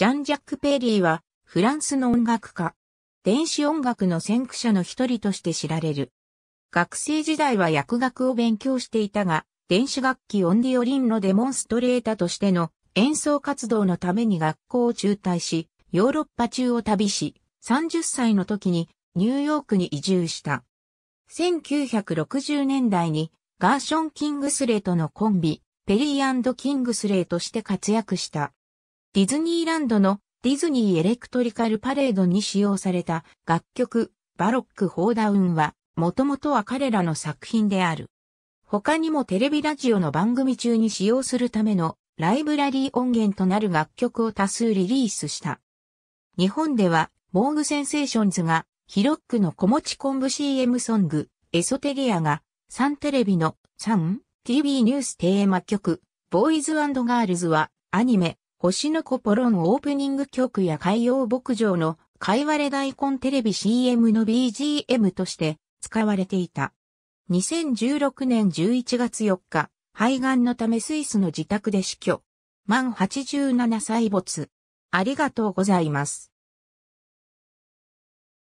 ジャン・ジャック・ペリーは、フランスの音楽家。電子音楽の先駆者の一人として知られる。学生時代は薬学を勉強していたが、電子楽器オンディオリンのデモンストレータとしての演奏活動のために学校を中退し、ヨーロッパ中を旅し、30歳の時にニューヨークに移住した。1960年代にガーション・キングスレーとのコンビ、ペリーキングスレーとして活躍した。ディズニーランドのディズニーエレクトリカルパレードに使用された楽曲バロック・ホーダウンはもともとは彼らの作品である。他にもテレビラジオの番組中に使用するためのライブラリー音源となる楽曲を多数リリースした。日本ではモーグセンセーションズがヒロックの子持ち昆布 CM ソングエソテリアがサンテレビのサン TV ニューステーマ曲ボーイズガールズはアニメ星の子ポロンオープニング曲や海洋牧場のか割れ大根テレビ CM の BGM として使われていた。2016年11月4日、肺がんのためスイスの自宅で死去。満87歳没。ありがとうございます。